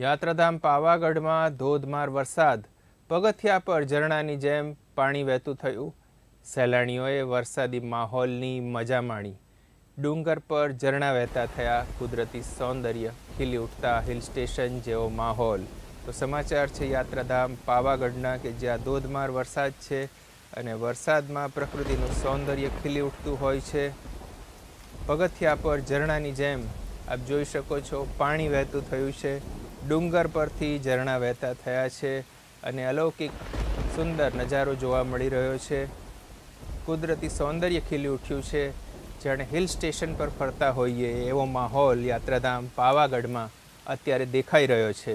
યાત્રાધામ પાવાગઢમાં ધોધમાર વરસાદ પગથિયા પર ઝરણાની જેમ પાણી વહેતું થયું સહેલાણીઓએ વરસાદી માહોલની મજા માણી ડુંગર પર ઝરણા વહેતા થયા કુદરતી સૌંદર્ય ખીલી ઉઠતા હિલ સ્ટેશન જેવો માહોલ તો સમાચાર છે યાત્રાધામ પાવાગઢના કે જ્યાં ધોધમાર વરસાદ છે અને વરસાદમાં પ્રકૃતિનું સૌંદર્ય ખીલી ઉઠતું હોય છે પગથિયા પર ઝરણાની જેમ આપ જોઈ શકો છો પાણી વહેતું થયું છે ડુંગર પરથી ઝરણા વહેતા થયા છે અને અલૌકિક સુંદર નજારો જોવા મળી રહ્યો છે કુદરતી સૌંદર્ય ખીલી ઉઠ્યું છે જાણે હિલ સ્ટેશન પર ફરતા હોઈએ એવો માહોલ યાત્રાધામ પાવાગઢમાં અત્યારે દેખાઈ રહ્યો છે